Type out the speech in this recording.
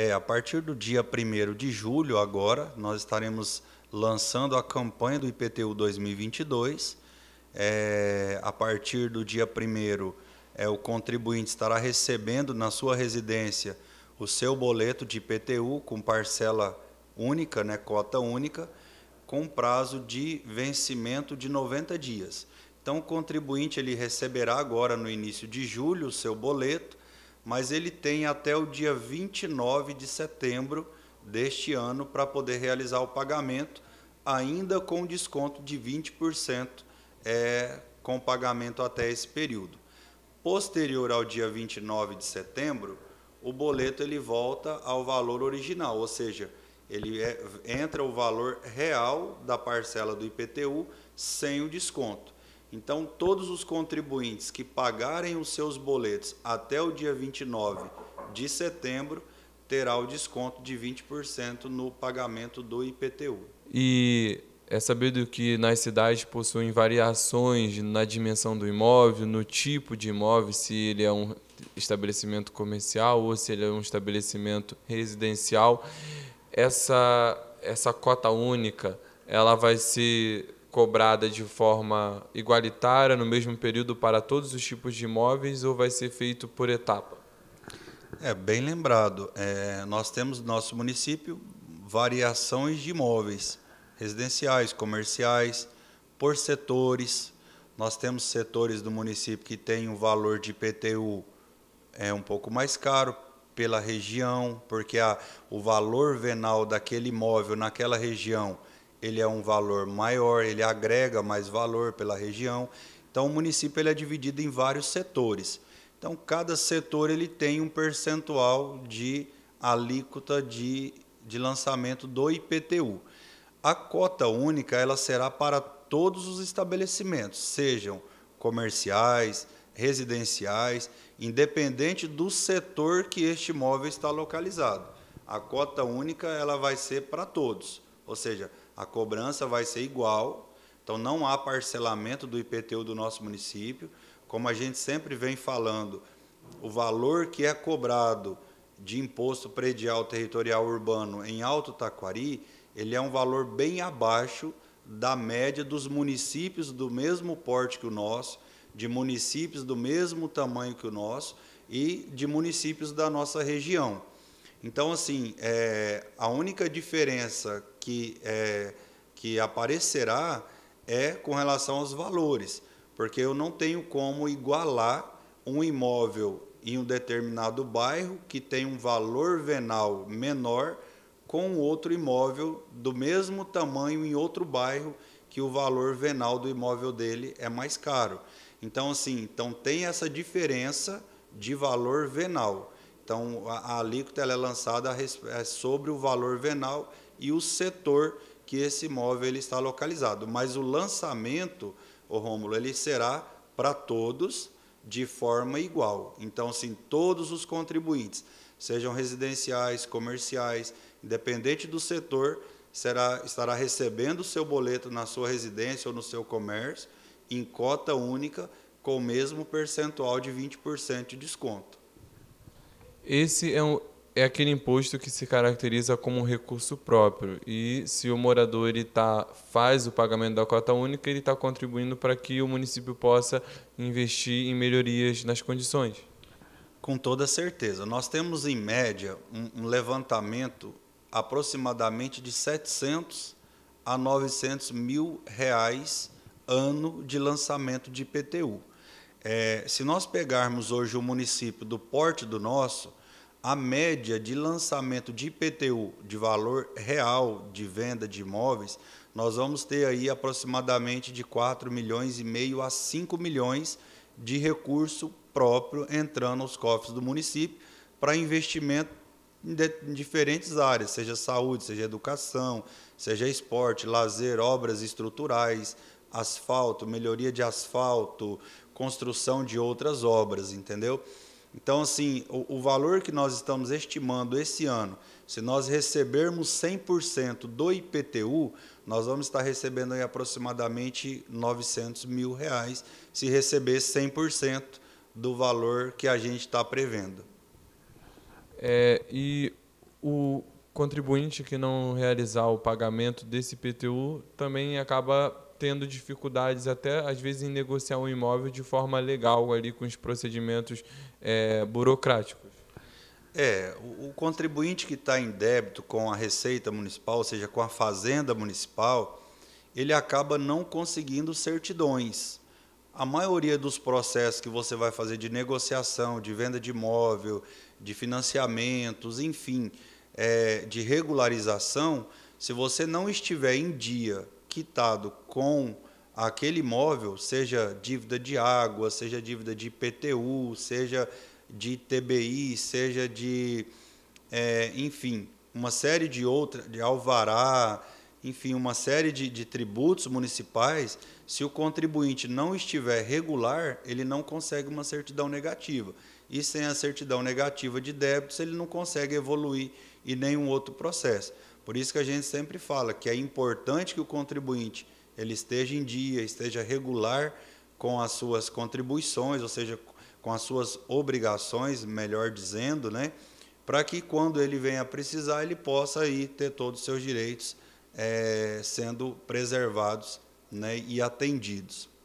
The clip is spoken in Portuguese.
É, a partir do dia 1 de julho, agora, nós estaremos lançando a campanha do IPTU 2022. É, a partir do dia 1, é, o contribuinte estará recebendo na sua residência o seu boleto de IPTU com parcela única, né, cota única, com prazo de vencimento de 90 dias. Então, o contribuinte ele receberá agora no início de julho o seu boleto mas ele tem até o dia 29 de setembro deste ano para poder realizar o pagamento, ainda com desconto de 20% é, com pagamento até esse período. Posterior ao dia 29 de setembro, o boleto ele volta ao valor original, ou seja, ele é, entra o valor real da parcela do IPTU sem o desconto. Então, todos os contribuintes que pagarem os seus boletos até o dia 29 de setembro terá o desconto de 20% no pagamento do IPTU. E é sabido que nas cidades possuem variações na dimensão do imóvel, no tipo de imóvel, se ele é um estabelecimento comercial ou se ele é um estabelecimento residencial. Essa, essa cota única ela vai ser cobrada de forma igualitária no mesmo período para todos os tipos de imóveis ou vai ser feito por etapa? É bem lembrado. É, nós temos no nosso município variações de imóveis residenciais, comerciais, por setores. Nós temos setores do município que tem um valor de IPTU é um pouco mais caro pela região, porque a, o valor venal daquele imóvel naquela região ele é um valor maior, ele agrega mais valor pela região. Então, o município ele é dividido em vários setores. Então, cada setor ele tem um percentual de alíquota de, de lançamento do IPTU. A cota única ela será para todos os estabelecimentos, sejam comerciais, residenciais, independente do setor que este imóvel está localizado. A cota única ela vai ser para todos, ou seja, a cobrança vai ser igual. Então não há parcelamento do IPTU do nosso município. Como a gente sempre vem falando, o valor que é cobrado de imposto predial territorial urbano em Alto Taquari, ele é um valor bem abaixo da média dos municípios do mesmo porte que o nosso, de municípios do mesmo tamanho que o nosso e de municípios da nossa região. Então, assim, é, a única diferença que, é, que aparecerá é com relação aos valores, porque eu não tenho como igualar um imóvel em um determinado bairro que tem um valor venal menor com outro imóvel do mesmo tamanho em outro bairro que o valor venal do imóvel dele é mais caro. Então, assim, então tem essa diferença de valor venal. Então, a, a alíquota é lançada a, é sobre o valor venal e o setor que esse imóvel ele está localizado. Mas o lançamento, o Rômulo, ele será para todos de forma igual. Então, assim, todos os contribuintes, sejam residenciais, comerciais, independente do setor, será, estará recebendo o seu boleto na sua residência ou no seu comércio em cota única com o mesmo percentual de 20% de desconto. Esse é, um, é aquele imposto que se caracteriza como um recurso próprio. E se o morador ele tá, faz o pagamento da cota única, ele está contribuindo para que o município possa investir em melhorias nas condições. Com toda certeza. Nós temos, em média, um, um levantamento aproximadamente de 700 a 900 mil reais ano de lançamento de IPTU. É, se nós pegarmos hoje o município do porte do nosso, a média de lançamento de IPTU de valor real de venda de imóveis, nós vamos ter aí aproximadamente de 4 milhões e meio a 5 milhões de recurso próprio entrando nos cofres do município para investimento em, de, em diferentes áreas, seja saúde, seja educação, seja esporte, lazer, obras estruturais, asfalto, melhoria de asfalto, construção de outras obras, entendeu? Então, assim, o, o valor que nós estamos estimando esse ano, se nós recebermos 100% do IPTU, nós vamos estar recebendo aí aproximadamente 900 mil reais, se receber 100% do valor que a gente está prevendo. É, e o contribuinte que não realizar o pagamento desse IPTU também acaba tendo dificuldades até às vezes em negociar um imóvel de forma legal ali com os procedimentos é, burocráticos. É, o, contribuinte que está em débito com a Receita Municipal, ou seja, com a Fazenda Municipal, ele acaba não conseguindo certidões. A maioria dos processos que você vai fazer de negociação, de venda de imóvel, de financiamentos, enfim, é, de regularização, se você não estiver em dia quitado com aquele imóvel, seja dívida de água, seja dívida de IPTU, seja de TBI, seja de, é, enfim, uma série de outras, de alvará, enfim, uma série de, de tributos municipais, se o contribuinte não estiver regular, ele não consegue uma certidão negativa. E sem a certidão negativa de débitos, ele não consegue evoluir em nenhum outro processo. Por isso que a gente sempre fala que é importante que o contribuinte ele esteja em dia, esteja regular com as suas contribuições, ou seja, com as suas obrigações, melhor dizendo, né? para que quando ele venha precisar, ele possa aí ter todos os seus direitos é, sendo preservados né? e atendidos.